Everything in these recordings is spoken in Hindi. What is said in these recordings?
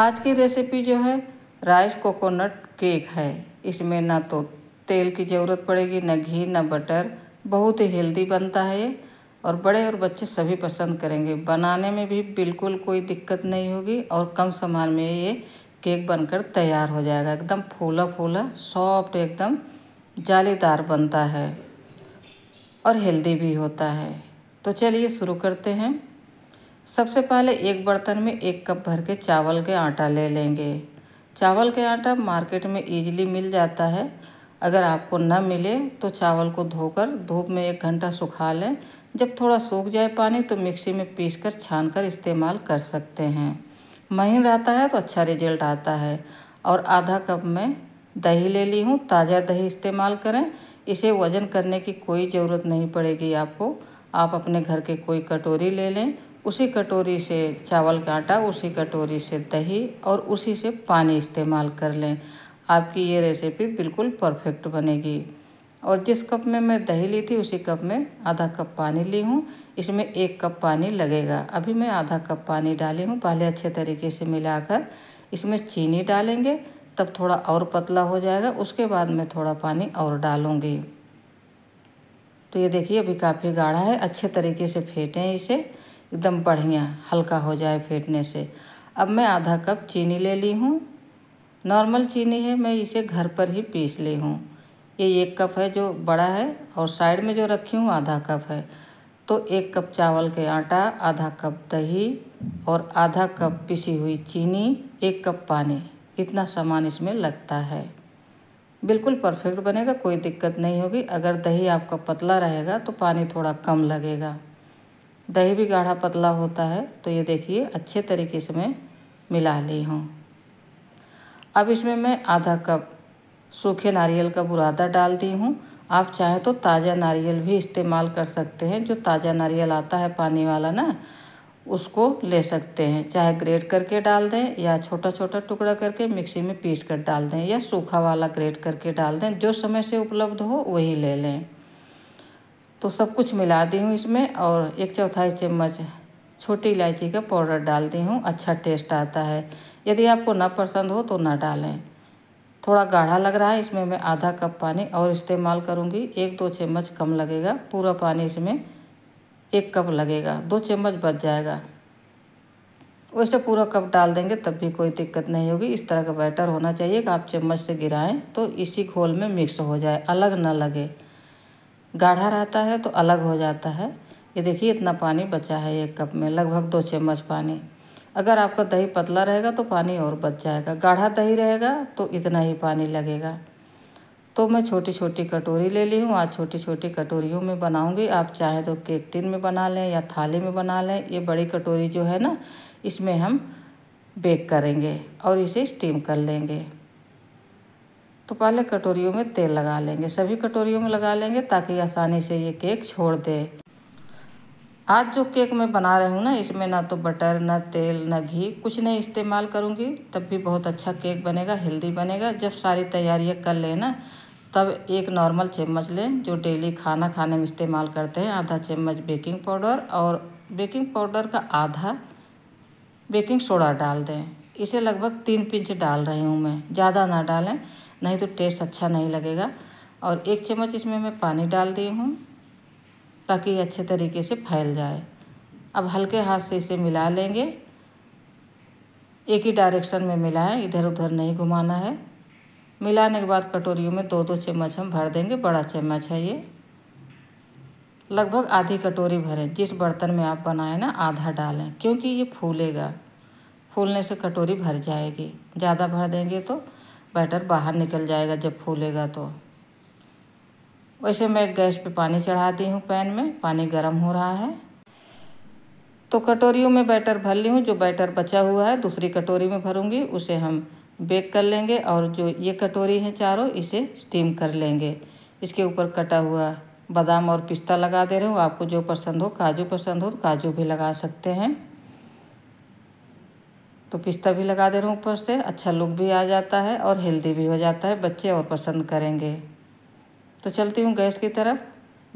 आज की रेसिपी जो है राइस कोकोनट केक है इसमें ना तो तेल की ज़रूरत पड़ेगी ना घी ना बटर बहुत ही हेल्दी बनता है ये और बड़े और बच्चे सभी पसंद करेंगे बनाने में भी बिल्कुल कोई दिक्कत नहीं होगी और कम सामान में ये केक बनकर तैयार हो जाएगा एकदम फूला फूला सॉफ्ट एकदम जालीदार बनता है और हेल्दी भी होता है तो चलिए शुरू करते हैं सबसे पहले एक बर्तन में एक कप भर के चावल के आटा ले लेंगे चावल के आटा मार्केट में ईजिली मिल जाता है अगर आपको न मिले तो चावल को धोकर धूप में एक घंटा सुखा लें जब थोड़ा सूख जाए पानी तो मिक्सी में पीस कर छान कर इस्तेमाल कर सकते हैं महीन रहता है तो अच्छा रिजल्ट आता है और आधा कप में दही ले ली हूँ ताज़ा दही इस्तेमाल करें इसे वज़न करने की कोई ज़रूरत नहीं पड़ेगी आपको आप अपने घर के कोई कटोरी ले लें उसी कटोरी से चावल का आटा उसी कटोरी से दही और उसी से पानी इस्तेमाल कर लें आपकी ये रेसिपी बिल्कुल परफेक्ट बनेगी और जिस कप में मैं दही ली थी उसी कप में आधा कप पानी ली हूँ इसमें एक कप पानी लगेगा अभी मैं आधा कप पानी डाली हूँ पहले अच्छे तरीके से मिलाकर इसमें चीनी डालेंगे तब थोड़ा और पतला हो जाएगा उसके बाद मैं थोड़ा पानी और डालूँगी तो ये देखिए अभी काफ़ी गाढ़ा है अच्छे तरीके से फेंटें इसे एकदम बढ़िया हल्का हो जाए फेंटने से अब मैं आधा कप चीनी ले ली हूँ नॉर्मल चीनी है मैं इसे घर पर ही पीस ली हूँ ये एक कप है जो बड़ा है और साइड में जो रखी हूँ आधा कप है तो एक कप चावल के आटा आधा कप दही और आधा कप पिसी हुई चीनी एक कप पानी इतना सामान इसमें लगता है बिल्कुल परफेक्ट बनेगा कोई दिक्कत नहीं होगी अगर दही आपका पतला रहेगा तो पानी थोड़ा कम लगेगा दही भी गाढ़ा पतला होता है तो ये देखिए अच्छे तरीके से मैं मिला ली हूँ अब इसमें मैं आधा कप सूखे नारियल का बुरादा डाल दी हूँ आप चाहें तो ताज़ा नारियल भी इस्तेमाल कर सकते हैं जो ताज़ा नारियल आता है पानी वाला ना उसको ले सकते हैं चाहे ग्रेट करके डाल दें या छोटा छोटा टुकड़ा करके मिक्सी में पीस कर डाल दें या सूखा वाला ग्रेट करके डाल दें जो समय से उपलब्ध हो वही ले लें तो सब कुछ मिला दी हूँ इसमें और एक चौथाई चम्मच छोटी इलायची का पाउडर डाल दी हूँ अच्छा टेस्ट आता है यदि आपको ना पसंद हो तो ना डालें थोड़ा गाढ़ा लग रहा है इसमें मैं आधा कप पानी और इस्तेमाल करूँगी एक दो चम्मच कम लगेगा पूरा पानी इसमें एक कप लगेगा दो चम्मच बच जाएगा वैसे पूरा कप डाल देंगे तब भी कोई दिक्कत नहीं होगी इस तरह का बैटर होना चाहिए कि आप चम्मच से गिराएं तो इसी घोल में मिक्स हो जाए अलग ना लगे गाढ़ा रहता है तो अलग हो जाता है ये देखिए इतना पानी बचा है एक कप में लगभग दो चम्मच पानी अगर आपका दही पतला रहेगा तो पानी और बच जाएगा गाढ़ा दही रहेगा तो इतना ही पानी लगेगा तो मैं छोटी छोटी कटोरी ले ली हूँ आज छोटी छोटी कटोरियों में बनाऊँगी आप चाहे तो केक टिन में बना लें या थाली में बना लें ये बड़ी कटोरी जो है ना इसमें हम बेक करेंगे और इसे स्टीम कर लेंगे तो पहले कटोरियों में तेल लगा लेंगे सभी कटोरियों में लगा लेंगे ताकि आसानी से ये केक छोड़ दे आज जो केक मैं बना रही हूँ ना इसमें ना तो बटर ना तेल ना घी कुछ नहीं इस्तेमाल करूँगी तब भी बहुत अच्छा केक बनेगा हेल्दी बनेगा जब सारी तैयारियाँ कर लेना तब एक नॉर्मल चम्मच लें जो डेली खाना खाने में इस्तेमाल करते हैं आधा चम्मच बेकिंग पाउडर और बेकिंग पाउडर का आधा बेकिंग सोडा डाल दें इसे लगभग तीन पिंच डाल रही हूँ मैं ज़्यादा ना डालें नहीं तो टेस्ट अच्छा नहीं लगेगा और एक चम्मच इसमें मैं पानी डाल दी हूँ ताकि अच्छे तरीके से फैल जाए अब हल्के हाथ से इसे मिला लेंगे एक ही डायरेक्शन में मिलाएं इधर उधर नहीं घुमाना है मिलाने के बाद कटोरियों में दो दो चम्मच हम भर देंगे बड़ा चम्मच है ये लगभग आधी कटोरी भरें जिस बर्तन में आप बनाएं ना आधा डालें क्योंकि ये फूलेगा फूलने से कटोरी भर जाएगी ज़्यादा भर देंगे तो बैटर बाहर निकल जाएगा जब फूलेगा तो वैसे मैं गैस पे पानी चढ़ाती हूँ पैन में पानी गर्म हो रहा है तो कटोरियों में बैटर भर ली हूँ जो बैटर बचा हुआ है दूसरी कटोरी में भरूँगी उसे हम बेक कर लेंगे और जो ये कटोरी है चारों इसे स्टीम कर लेंगे इसके ऊपर कटा हुआ बादाम और पिस्ता लगा दे रहे हो आपको जो पसंद हो काजू पसंद हो तो काजू भी लगा सकते हैं तो पिस्ता भी लगा दे रहा हूँ ऊपर से अच्छा लुक भी आ जाता है और हेल्दी भी हो जाता है बच्चे और पसंद करेंगे तो चलती हूँ गैस की तरफ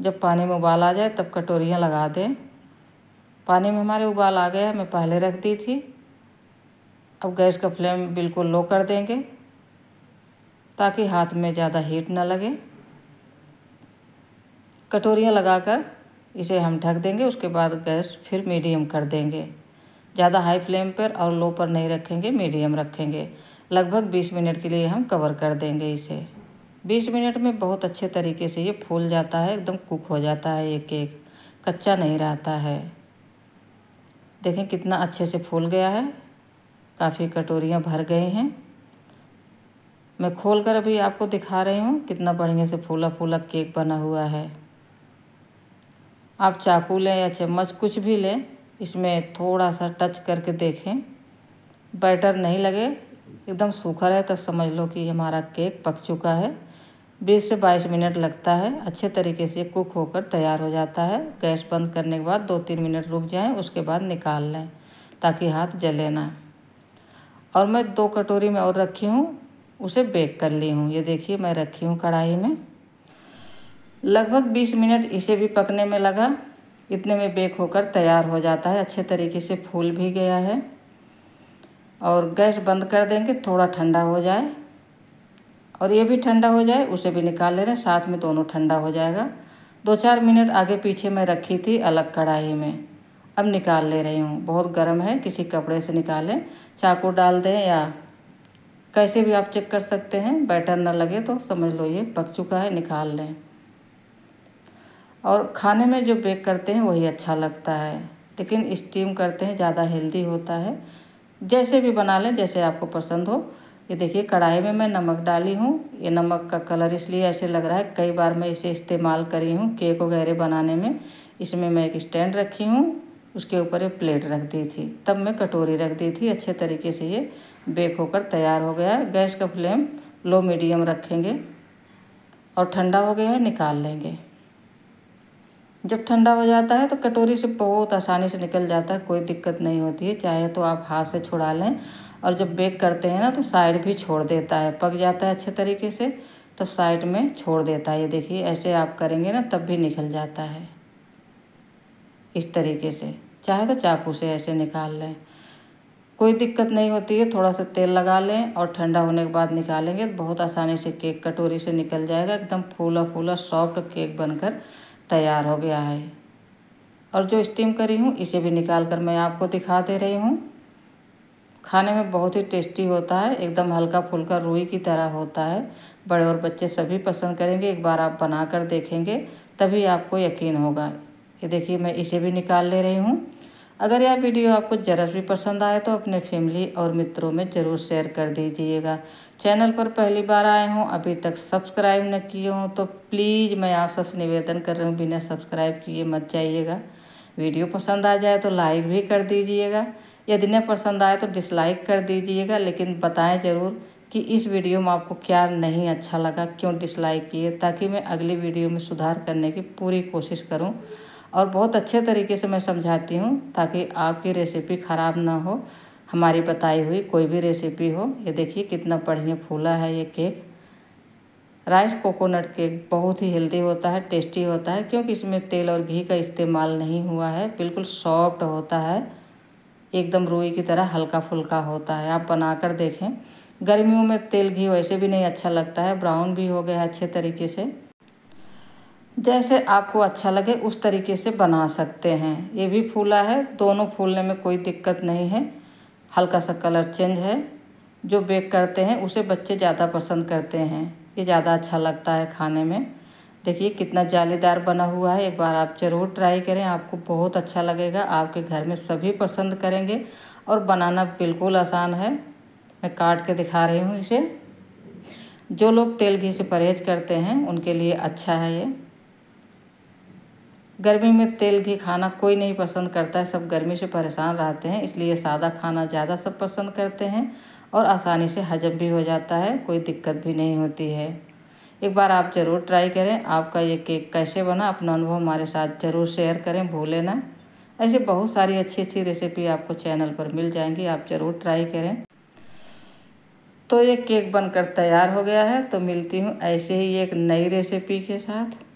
जब पानी में उबाल आ जाए तब कटोरियाँ लगा दें पानी में हमारे उबाल आ गया मैं पहले रख दी थी अब गैस का फ्लेम बिल्कुल लो कर देंगे ताकि हाथ में ज़्यादा हीट ना लगे कटोरियाँ लगाकर इसे हम ढक देंगे उसके बाद गैस फिर मीडियम कर देंगे ज़्यादा हाई फ्लेम पर और लो पर नहीं रखेंगे मीडियम रखेंगे लगभग 20 मिनट के लिए हम कवर कर देंगे इसे 20 मिनट में बहुत अच्छे तरीके से ये फूल जाता है एकदम कुक हो जाता है ये केक कच्चा नहीं रहता है देखें कितना अच्छे से फूल गया है काफ़ी कटोरियाँ भर गई हैं मैं खोल कर अभी आपको दिखा रही हूँ कितना बढ़िया से फूला फूला केक बना हुआ है आप चाकू लें या चम्मच कुछ भी लें इसमें थोड़ा सा टच करके देखें बैटर नहीं लगे एकदम सूखा रहे तब तो समझ लो कि हमारा केक पक चुका है 20 से 22 मिनट लगता है अच्छे तरीके से कुक होकर तैयार हो जाता है गैस बंद करने के बाद दो तीन मिनट रुक जाएं उसके बाद निकाल लें ताकि हाथ जले ना और मैं दो कटोरी में और रखी हूँ उसे बेक कर ली हूँ ये देखिए मैं रखी हूँ कढ़ाई में लगभग 20 मिनट इसे भी पकने में लगा इतने में बेक होकर तैयार हो जाता है अच्छे तरीके से फूल भी गया है और गैस बंद कर देंगे थोड़ा ठंडा हो जाए और ये भी ठंडा हो जाए उसे भी निकाल ले रहे हैं साथ में दोनों ठंडा हो जाएगा दो चार मिनट आगे पीछे मैं रखी थी अलग कढ़ाई में अब निकाल ले रही हूँ बहुत गर्म है किसी कपड़े से निकालें चाकू डाल दें या कैसे भी आप चेक कर सकते हैं बैटर ना लगे तो समझ लो ये पक चुका है निकाल लें और खाने में जो बेक करते हैं वही अच्छा लगता है लेकिन स्टीम करते हैं ज़्यादा हेल्दी होता है जैसे भी बना लें जैसे आपको पसंद हो ये देखिए कढ़ाई में मैं नमक डाली हूँ ये नमक का कलर इसलिए ऐसे लग रहा है कई बार मैं इसे इस्तेमाल करी हूँ केक वगैरह बनाने में इसमें मैं एक स्टैंड रखी हूँ उसके ऊपर एक प्लेट रख दी थी तब मैं कटोरी रख दी थी अच्छे तरीके से ये बेक होकर तैयार हो गया है गैस का फ्लेम लो मीडियम रखेंगे और ठंडा हो गया है निकाल लेंगे जब ठंडा हो जाता है तो कटोरी से बहुत आसानी से निकल जाता है कोई दिक्कत नहीं होती है चाहे तो आप हाथ से छुड़ा लें और जब बेक करते हैं ना तो साइड भी छोड़ देता है पक जाता है अच्छे तरीके से तब साइड में छोड़ देता है ये देखिए ऐसे आप करेंगे ना तब भी निकल जाता है इस तरीके से चाहे तो चाकू से ऐसे निकाल लें कोई दिक्कत नहीं होती है थोड़ा सा तेल लगा लें और ठंडा होने के बाद निकालेंगे तो बहुत आसानी से केक कटोरी से निकल जाएगा एकदम फूला फूला सॉफ्ट केक बनकर तैयार हो गया है और जो स्टीम करी हूँ इसे भी निकाल कर मैं आपको दिखा दे रही हूँ खाने में बहुत ही टेस्टी होता है एकदम हल्का फुल्का रुई की तरह होता है बड़े और बच्चे सभी पसंद करेंगे एक बार आप बना कर देखेंगे तभी आपको यकीन होगा ये देखिए मैं इसे भी निकाल ले रही हूँ अगर यह वीडियो आपको ज़रा भी पसंद आए तो अपने फैमिली और मित्रों में ज़रूर शेयर कर दीजिएगा चैनल पर पहली बार आए हों अभी तक सब्सक्राइब न किए हों तो प्लीज़ मैं आपसे निवेदन कर रही हूँ बिना सब्सक्राइब किए मत जाइएगा वीडियो पसंद आ जाए तो लाइक भी कर दीजिएगा यदि न पसंद आए तो डिसलाइक कर दीजिएगा लेकिन बताएं ज़रूर कि इस वीडियो में आपको क्या नहीं अच्छा लगा क्यों डिसलाइक किए ताकि मैं अगली वीडियो में सुधार करने की पूरी कोशिश करूं और बहुत अच्छे तरीके से मैं समझाती हूँ ताकि आपकी रेसिपी ख़राब ना हो हमारी बताई हुई कोई भी रेसिपी हो ये देखिए कितना बढ़िया फूला है ये केक राइस कोकोनट केक बहुत ही हेल्दी होता है टेस्टी होता है क्योंकि इसमें तेल और घी का इस्तेमाल नहीं हुआ है बिल्कुल सॉफ्ट होता है एकदम रुई की तरह हल्का फुल्का होता है आप बना कर देखें गर्मियों में तेल घी वैसे भी नहीं अच्छा लगता है ब्राउन भी हो गया अच्छे तरीके से जैसे आपको अच्छा लगे उस तरीके से बना सकते हैं ये भी फूला है दोनों फूलने में कोई दिक्कत नहीं है हल्का सा कलर चेंज है जो बेक करते हैं उसे बच्चे ज़्यादा पसंद करते हैं ये ज़्यादा अच्छा लगता है खाने में देखिए कितना जालीदार बना हुआ है एक बार आप ज़रूर ट्राई करें आपको बहुत अच्छा लगेगा आपके घर में सभी पसंद करेंगे और बनाना बिल्कुल आसान है मैं काट के दिखा रही हूँ इसे जो लोग तेल घी से परहेज करते हैं उनके लिए अच्छा है ये गर्मी में तेल घी खाना कोई नहीं पसंद करता है सब गर्मी से परेशान रहते हैं इसलिए सादा खाना ज़्यादा सब पसंद करते हैं और आसानी से हजम भी हो जाता है कोई दिक्कत भी नहीं होती है एक बार आप ज़रूर ट्राई करें आपका ये केक कैसे बना अपना अनुभव हमारे साथ ज़रूर शेयर करें भूलें ना ऐसे बहुत सारी अच्छी अच्छी रेसिपी आपको चैनल पर मिल जाएंगी आप ज़रूर ट्राई करें तो ये केक बनकर तैयार हो गया है तो मिलती हूँ ऐसे ही एक नई रेसिपी के साथ